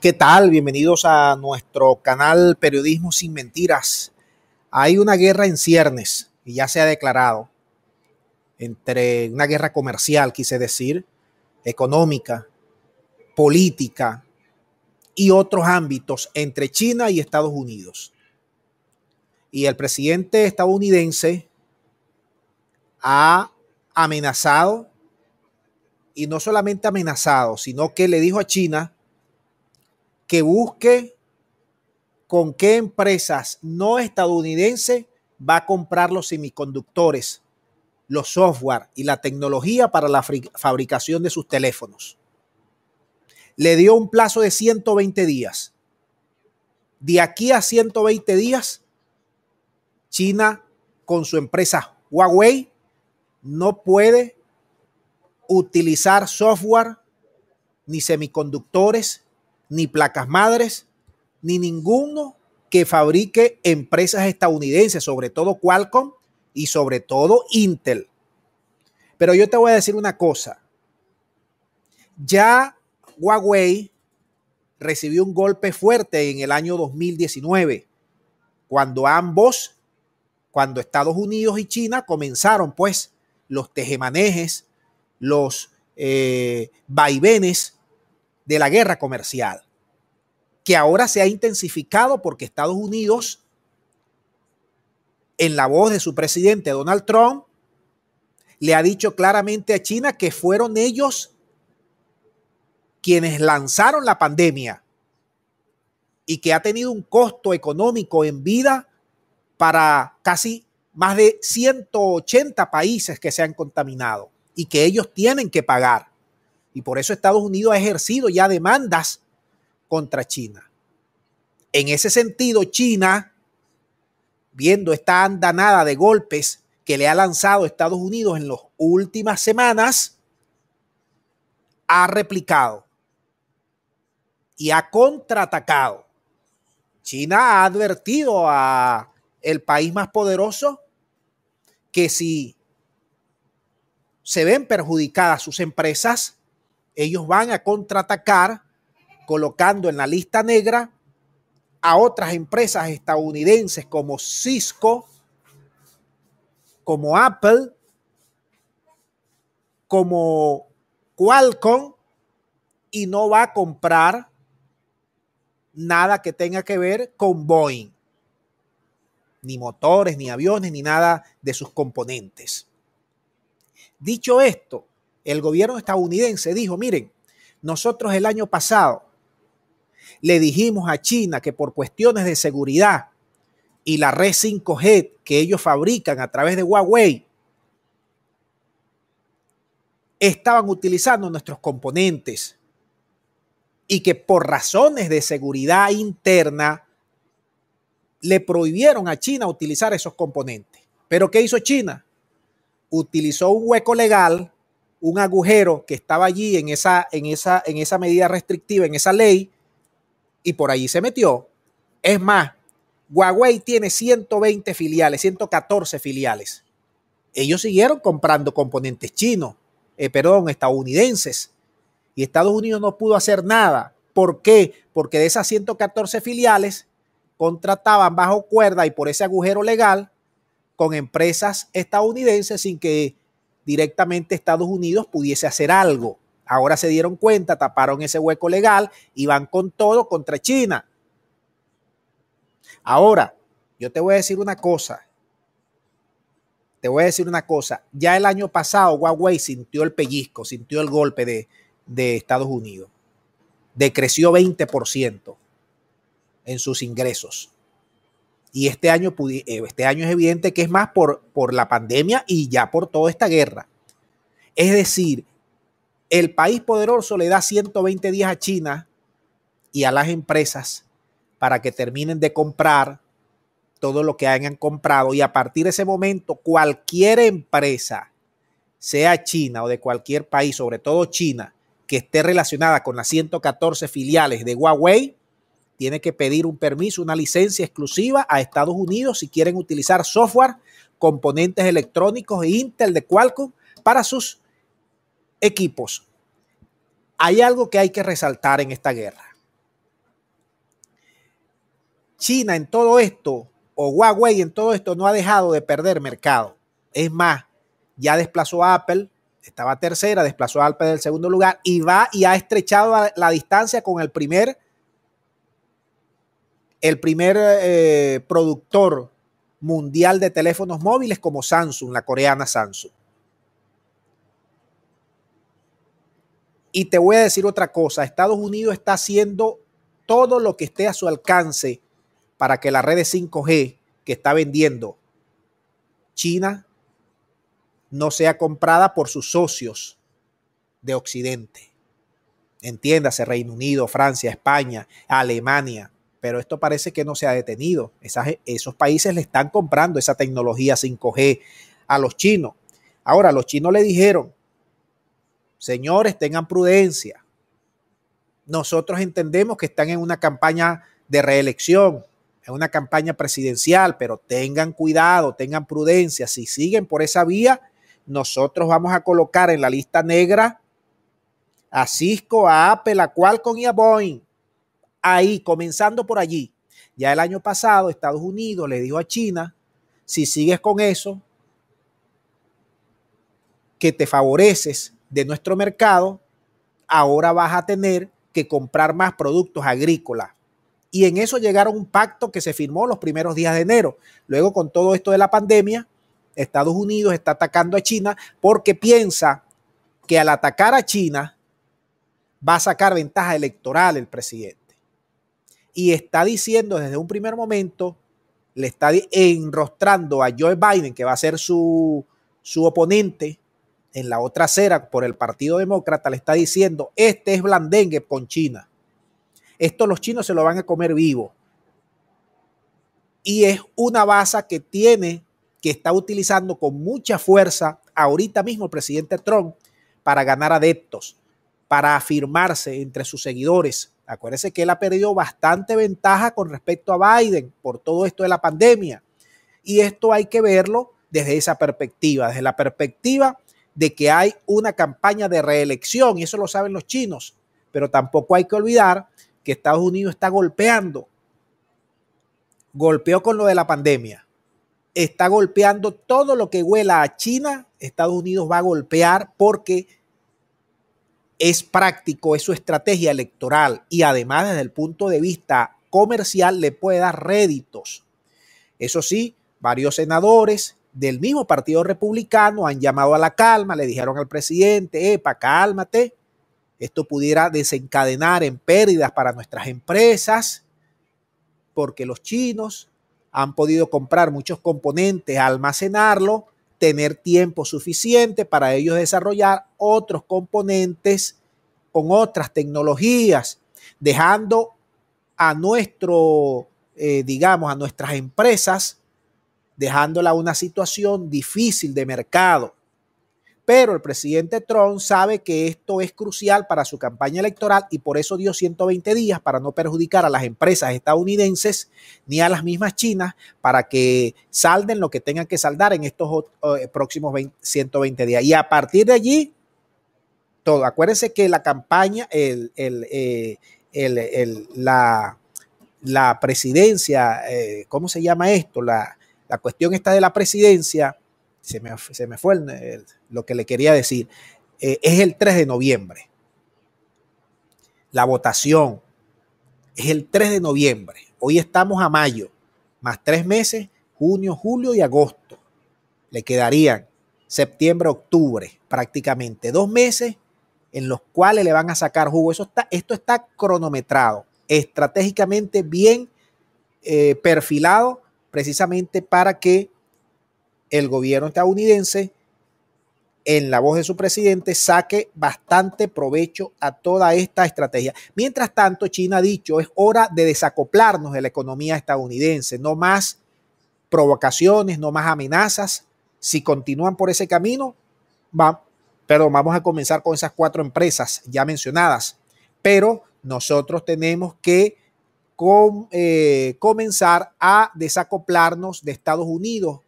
¿Qué tal? Bienvenidos a nuestro canal Periodismo sin Mentiras. Hay una guerra en ciernes y ya se ha declarado entre una guerra comercial, quise decir, económica, política y otros ámbitos entre China y Estados Unidos. Y el presidente estadounidense ha amenazado, y no solamente amenazado, sino que le dijo a China, que busque con qué empresas no estadounidenses va a comprar los semiconductores, los software y la tecnología para la fabricación de sus teléfonos. Le dio un plazo de 120 días. De aquí a 120 días, China con su empresa Huawei no puede utilizar software ni semiconductores ni placas madres, ni ninguno que fabrique empresas estadounidenses, sobre todo Qualcomm y sobre todo Intel. Pero yo te voy a decir una cosa. Ya Huawei recibió un golpe fuerte en el año 2019, cuando ambos, cuando Estados Unidos y China comenzaron pues los tejemanejes, los eh, vaivenes de la guerra comercial, que ahora se ha intensificado porque Estados Unidos, en la voz de su presidente Donald Trump, le ha dicho claramente a China que fueron ellos quienes lanzaron la pandemia y que ha tenido un costo económico en vida para casi más de 180 países que se han contaminado y que ellos tienen que pagar. Y por eso Estados Unidos ha ejercido ya demandas contra China. En ese sentido, China, viendo esta andanada de golpes que le ha lanzado Estados Unidos en las últimas semanas, ha replicado y ha contraatacado. China ha advertido a el país más poderoso que si se ven perjudicadas sus empresas, ellos van a contraatacar colocando en la lista negra a otras empresas estadounidenses como Cisco, como Apple, como Qualcomm y no va a comprar nada que tenga que ver con Boeing, ni motores, ni aviones, ni nada de sus componentes. Dicho esto, el gobierno estadounidense dijo, miren, nosotros el año pasado le dijimos a China que por cuestiones de seguridad y la red 5G que ellos fabrican a través de Huawei, estaban utilizando nuestros componentes y que por razones de seguridad interna le prohibieron a China utilizar esos componentes. Pero ¿qué hizo China? Utilizó un hueco legal un agujero que estaba allí en esa, en esa, en esa medida restrictiva, en esa ley, y por ahí se metió. Es más, Huawei tiene 120 filiales, 114 filiales. Ellos siguieron comprando componentes chinos, eh, perdón, estadounidenses. Y Estados Unidos no pudo hacer nada. ¿Por qué? Porque de esas 114 filiales contrataban bajo cuerda y por ese agujero legal con empresas estadounidenses sin que directamente Estados Unidos pudiese hacer algo. Ahora se dieron cuenta, taparon ese hueco legal y van con todo contra China. Ahora, yo te voy a decir una cosa. Te voy a decir una cosa. Ya el año pasado Huawei sintió el pellizco, sintió el golpe de, Estados Unidos. Decreció 20% en sus ingresos. Y este año, eh, este año es evidente que es más por, por la pandemia y ya por toda esta guerra. Es decir, el país poderoso le da 120 días a China y a las empresas para que terminen de comprar todo lo que hayan comprado y a partir de ese momento cualquier empresa, sea China o de cualquier país, sobre todo China, que esté relacionada con las 114 filiales de Huawei, tiene que pedir un permiso, una licencia exclusiva a Estados Unidos si quieren utilizar software, componentes electrónicos e Intel de Qualcomm para sus equipos. Hay algo que hay que resaltar en esta guerra. China en todo esto, o Huawei en todo esto, no ha dejado de perder mercado. Es más, ya desplazó a Apple, estaba tercera, desplazó a Apple del segundo lugar y va y ha estrechado la distancia con el primer el primer eh, productor mundial de teléfonos móviles como Samsung, la coreana Samsung. Y te voy a decir otra cosa, Estados Unidos está haciendo todo lo que esté a su alcance para que la red de 5G que está vendiendo China no sea comprada por sus socios de Occidente. Entiéndase, Reino Unido, Francia, España, Alemania pero esto parece que no se ha detenido. esos países le están comprando esa tecnología 5G a los chinos. Ahora, los chinos le dijeron, señores, tengan prudencia. Nosotros entendemos que están en una campaña de reelección, en una campaña presidencial, pero tengan cuidado, tengan prudencia. Si siguen por esa vía, nosotros vamos a colocar en la lista negra a Cisco, a Apple, a Qualcomm y a Boeing ahí, comenzando por allí. Ya el año pasado Estados Unidos le dijo a China, si sigues con eso, que te favoreces de nuestro mercado, ahora vas a tener que comprar más productos agrícolas. Y en eso llegaron un pacto que se firmó los primeros días de enero. Luego, con todo esto de la pandemia, Estados Unidos está atacando a China porque piensa que al atacar a China va a sacar ventaja electoral el presidente y está diciendo desde un primer momento, le está enrostrando a Joe Biden, que va a ser su, su oponente en la otra acera por el Partido Demócrata, le está diciendo, este es blandengue con China. Esto los chinos se lo van a comer vivo. Y es una base que tiene, que está utilizando con mucha fuerza ahorita mismo el presidente Trump para ganar adeptos, para afirmarse entre sus seguidores, Acuérdense que él ha perdido bastante ventaja con respecto a Biden por todo esto de la pandemia. Y esto hay que verlo desde esa perspectiva, desde la perspectiva de que hay una campaña de reelección, y eso lo saben los chinos, pero tampoco hay que olvidar que Estados Unidos está golpeando. Golpeó con lo de la pandemia. Está golpeando todo lo que huela a China. Estados Unidos va a golpear porque es práctico, es su estrategia electoral y además desde el punto de vista comercial le puede dar réditos. Eso sí, varios senadores del mismo Partido Republicano han llamado a la calma, le dijeron al presidente, epa, cálmate, esto pudiera desencadenar en pérdidas para nuestras empresas, porque los chinos han podido comprar muchos componentes, almacenarlo tener tiempo suficiente para ellos desarrollar otros componentes con otras tecnologías, dejando a nuestro, eh, digamos, a nuestras empresas, dejándola una situación difícil de mercado pero el presidente Trump sabe que esto es crucial para su campaña electoral y por eso dio 120 días para no perjudicar a las empresas estadounidenses ni a las mismas chinas para que salden lo que tengan que saldar en estos eh, próximos 120 días. Y a partir de allí, todo. Acuérdense que la campaña, eh, la, presidencia, eh, ¿cómo se llama esto? La, la cuestión está de la presidencia se me, fue lo que le quería decir. Eh, es el 3 de noviembre. La votación es el 3 de noviembre. Hoy estamos a mayo, más tres meses, junio, julio y agosto. Le quedarían septiembre, octubre, prácticamente dos meses en los cuales le van a sacar jugo. Eso está, esto está cronometrado, estratégicamente bien eh, perfilado, precisamente para que el gobierno estadounidense, en la voz de su presidente, saque bastante provecho a toda esta estrategia. Mientras tanto, China ha dicho, es hora de desacoplarnos de la economía estadounidense, no más provocaciones, no más amenazas. Si continúan por ese camino, va, Pero vamos a comenzar con esas cuatro empresas ya mencionadas. Pero nosotros tenemos que eh, comenzar a desacoplarnos de Estados Unidos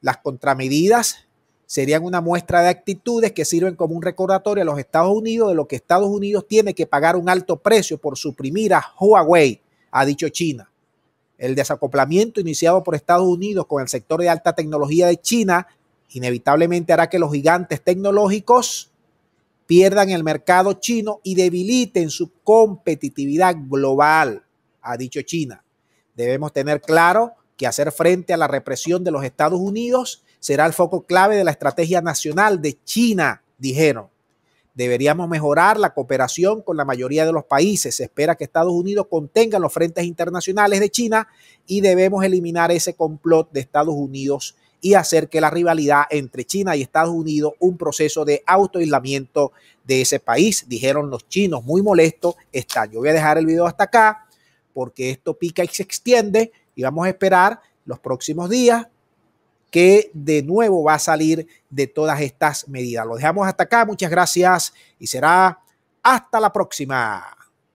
las contramedidas serían una muestra de actitudes que sirven como un recordatorio a los Estados Unidos de lo que Estados Unidos tiene que pagar un alto precio por suprimir a Huawei, ha dicho China. El desacoplamiento iniciado por Estados Unidos con el sector de alta tecnología de China inevitablemente hará que los gigantes tecnológicos pierdan el mercado chino y debiliten su competitividad global, ha dicho China. Debemos tener claro que hacer frente a la represión de los Estados Unidos será el foco clave de la estrategia nacional de China, dijeron. Deberíamos mejorar la cooperación con la mayoría de los países. Se espera que Estados Unidos contenga los frentes internacionales de China y debemos eliminar ese complot de Estados Unidos y hacer que la rivalidad entre China y Estados Unidos un proceso de autoaislamiento de ese país, dijeron los chinos. Muy molesto está. Yo voy a dejar el video hasta acá porque esto pica y se extiende. Y vamos a esperar los próximos días que de nuevo va a salir de todas estas medidas. Lo dejamos hasta acá. Muchas gracias y será hasta la próxima.